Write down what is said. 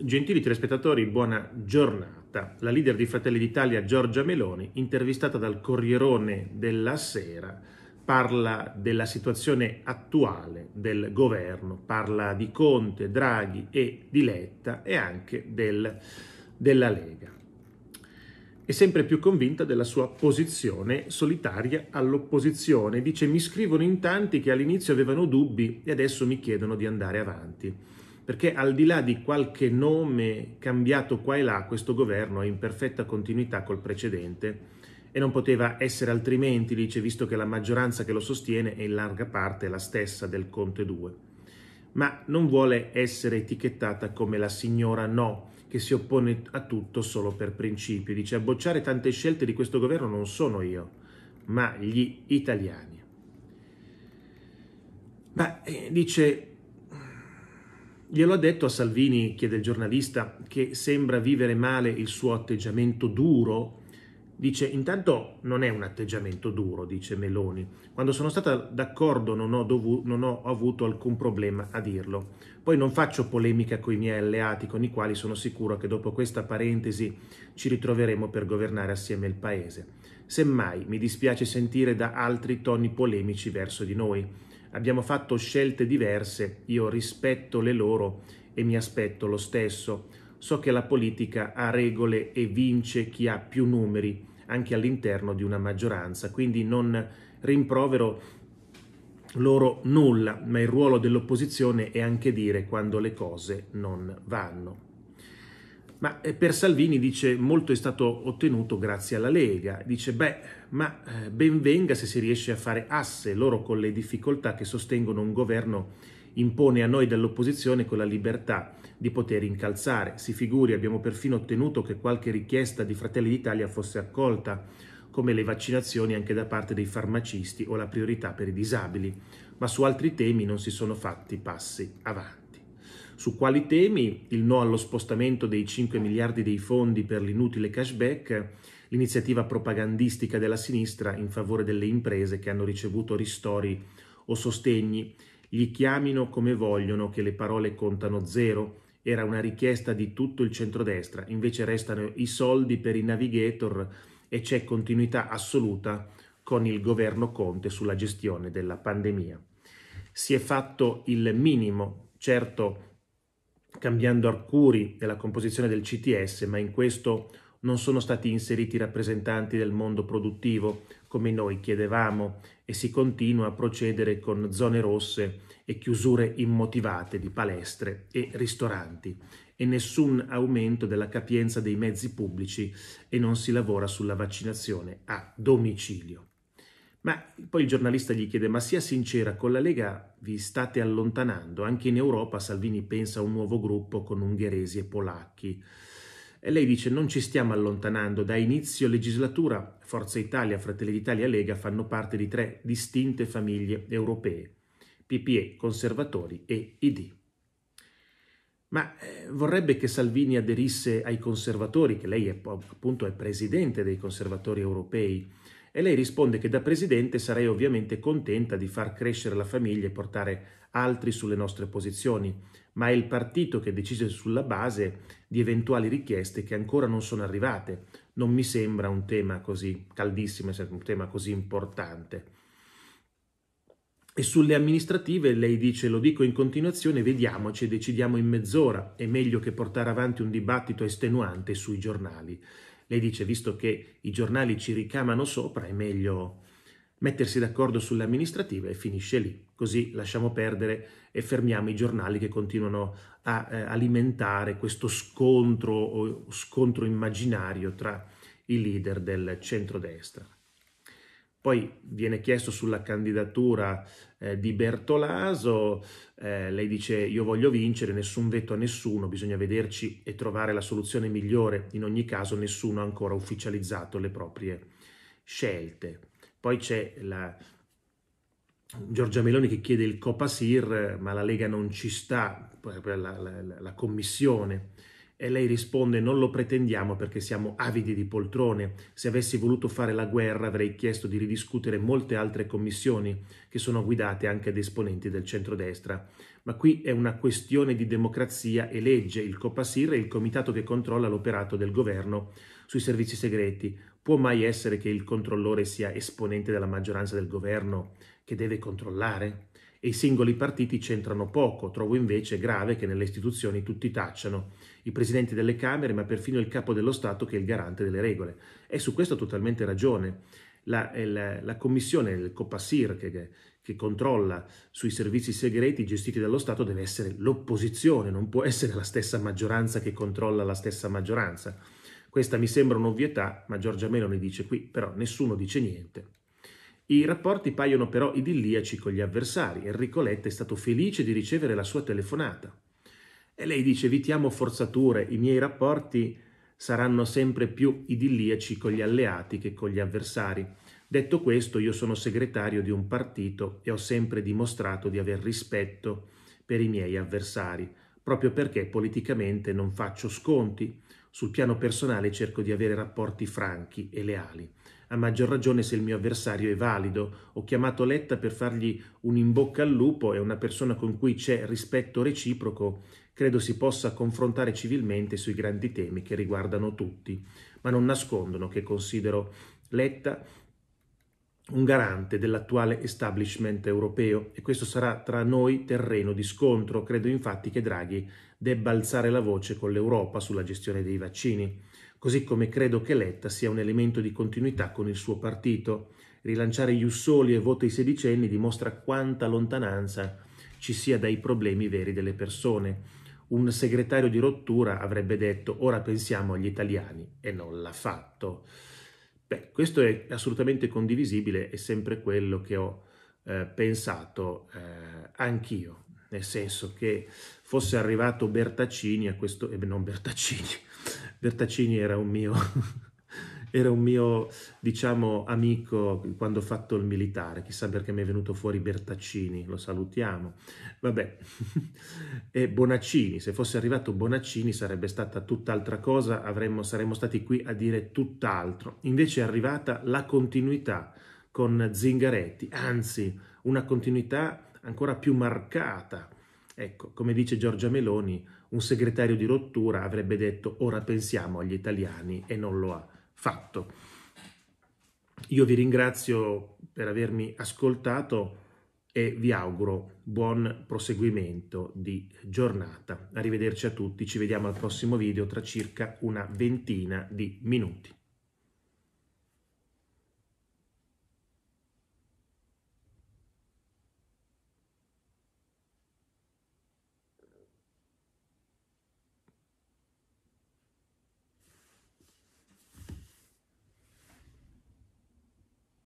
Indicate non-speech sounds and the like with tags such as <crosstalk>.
Gentili telespettatori, buona giornata. La leader di Fratelli d'Italia Giorgia Meloni, intervistata dal Corrierone della Sera, parla della situazione attuale del governo, parla di Conte, Draghi e di Letta e anche del, della Lega. È sempre più convinta della sua posizione solitaria all'opposizione. Dice mi scrivono in tanti che all'inizio avevano dubbi e adesso mi chiedono di andare avanti perché al di là di qualche nome cambiato qua e là, questo governo è in perfetta continuità col precedente e non poteva essere altrimenti, dice, visto che la maggioranza che lo sostiene è in larga parte la stessa del Conte 2. Ma non vuole essere etichettata come la signora no, che si oppone a tutto solo per principio. Dice, a bocciare tante scelte di questo governo non sono io, ma gli italiani. Ma eh, dice, Glielo ha detto a Salvini, chiede il giornalista, che sembra vivere male il suo atteggiamento duro. Dice, intanto non è un atteggiamento duro, dice Meloni. Quando sono stata d'accordo non ho, non ho avuto alcun problema a dirlo. Poi non faccio polemica con i miei alleati, con i quali sono sicuro che dopo questa parentesi ci ritroveremo per governare assieme il Paese. Semmai mi dispiace sentire da altri toni polemici verso di noi abbiamo fatto scelte diverse, io rispetto le loro e mi aspetto lo stesso. So che la politica ha regole e vince chi ha più numeri anche all'interno di una maggioranza, quindi non rimprovero loro nulla, ma il ruolo dell'opposizione è anche dire quando le cose non vanno. Ma eh, per Salvini dice molto è stato ottenuto grazie alla Lega. Dice beh, ma eh, ben venga se si riesce a fare asse loro con le difficoltà che sostengono un governo impone a noi dall'opposizione con la libertà di poter incalzare. Si figuri, abbiamo perfino ottenuto che qualche richiesta di Fratelli d'Italia fosse accolta, come le vaccinazioni anche da parte dei farmacisti o la priorità per i disabili, ma su altri temi non si sono fatti passi avanti. Su quali temi? Il no allo spostamento dei 5 miliardi dei fondi per l'inutile cashback, l'iniziativa propagandistica della sinistra in favore delle imprese che hanno ricevuto ristori o sostegni. Gli chiamino come vogliono che le parole contano zero. Era una richiesta di tutto il centrodestra, invece restano i soldi per i navigator e c'è continuità assoluta con il governo Conte sulla gestione della pandemia. Si è fatto il minimo, certo cambiando arcuri della composizione del CTS, ma in questo non sono stati inseriti rappresentanti del mondo produttivo, come noi chiedevamo, e si continua a procedere con zone rosse e chiusure immotivate di palestre e ristoranti, e nessun aumento della capienza dei mezzi pubblici e non si lavora sulla vaccinazione a domicilio. Ma poi il giornalista gli chiede, ma sia sincera, con la Lega vi state allontanando, anche in Europa Salvini pensa a un nuovo gruppo con ungheresi e polacchi. E lei dice, non ci stiamo allontanando, da inizio legislatura Forza Italia, Fratelli d'Italia e Lega fanno parte di tre distinte famiglie europee, PPE, Conservatori e ID. Ma eh, vorrebbe che Salvini aderisse ai conservatori, che lei è, appunto è presidente dei conservatori europei, e lei risponde che da presidente sarei ovviamente contenta di far crescere la famiglia e portare altri sulle nostre posizioni, ma è il partito che decide sulla base di eventuali richieste che ancora non sono arrivate. Non mi sembra un tema così caldissimo, un tema così importante. E sulle amministrative lei dice, lo dico in continuazione, vediamoci decidiamo in mezz'ora, è meglio che portare avanti un dibattito estenuante sui giornali. Lei dice, visto che i giornali ci ricamano sopra, è meglio mettersi d'accordo sull'amministrativa e finisce lì. Così lasciamo perdere e fermiamo i giornali che continuano a eh, alimentare questo scontro o scontro immaginario tra i leader del centrodestra. Poi viene chiesto sulla candidatura eh, di Bertolaso, eh, lei dice io voglio vincere, nessun veto a nessuno, bisogna vederci e trovare la soluzione migliore, in ogni caso nessuno ha ancora ufficializzato le proprie scelte. Poi c'è la, Giorgia Meloni che chiede il Copasir, ma la Lega non ci sta, la, la, la commissione e lei risponde non lo pretendiamo perché siamo avidi di poltrone. Se avessi voluto fare la guerra avrei chiesto di ridiscutere molte altre commissioni che sono guidate anche da esponenti del centrodestra. Ma qui è una questione di democrazia e legge. Il Copasir è il comitato che controlla l'operato del governo sui servizi segreti. Può mai essere che il controllore sia esponente della maggioranza del governo che deve controllare? e i singoli partiti c'entrano poco. Trovo invece grave che nelle istituzioni tutti tacciano, i presidenti delle Camere, ma perfino il capo dello Stato che è il garante delle regole. E su questo ha totalmente ragione. La, la, la commissione, il COPASIR, che, che controlla sui servizi segreti gestiti dallo Stato deve essere l'opposizione, non può essere la stessa maggioranza che controlla la stessa maggioranza. Questa mi sembra un'ovvietà, ma Giorgia Meloni dice qui, però nessuno dice niente. I rapporti paiono però idilliaci con gli avversari. Enrico Letta è stato felice di ricevere la sua telefonata. E lei dice evitiamo forzature, i miei rapporti saranno sempre più idilliaci con gli alleati che con gli avversari. Detto questo, io sono segretario di un partito e ho sempre dimostrato di aver rispetto per i miei avversari, proprio perché politicamente non faccio sconti, sul piano personale cerco di avere rapporti franchi e leali, a maggior ragione se il mio avversario è valido. Ho chiamato Letta per fargli un in bocca al lupo, è una persona con cui c'è rispetto reciproco. Credo si possa confrontare civilmente sui grandi temi che riguardano tutti, ma non nascondono che considero Letta un garante dell'attuale establishment europeo e questo sarà tra noi terreno di scontro. Credo infatti che Draghi debba alzare la voce con l'Europa sulla gestione dei vaccini, così come credo che Letta sia un elemento di continuità con il suo partito. Rilanciare gli ussoli e voto ai sedicenni dimostra quanta lontananza ci sia dai problemi veri delle persone. Un segretario di rottura avrebbe detto ora pensiamo agli italiani e non l'ha fatto. Beh, questo è assolutamente condivisibile, è sempre quello che ho eh, pensato eh, anch'io, nel senso che fosse arrivato Bertaccini a questo, e eh, non Bertaccini, <laughs> Bertaccini era un mio era un mio, diciamo, amico quando ho fatto il militare, chissà perché mi è venuto fuori Bertaccini, lo salutiamo. Vabbè, <laughs> e Bonaccini, se fosse arrivato Bonaccini sarebbe stata tutt'altra cosa, avremmo, saremmo stati qui a dire tutt'altro. Invece è arrivata la continuità con Zingaretti, anzi una continuità ancora più marcata. Ecco, come dice Giorgia Meloni, un segretario di rottura avrebbe detto ora pensiamo agli italiani e non lo ha fatto. Io vi ringrazio per avermi ascoltato e vi auguro buon proseguimento di giornata. Arrivederci a tutti, ci vediamo al prossimo video tra circa una ventina di minuti.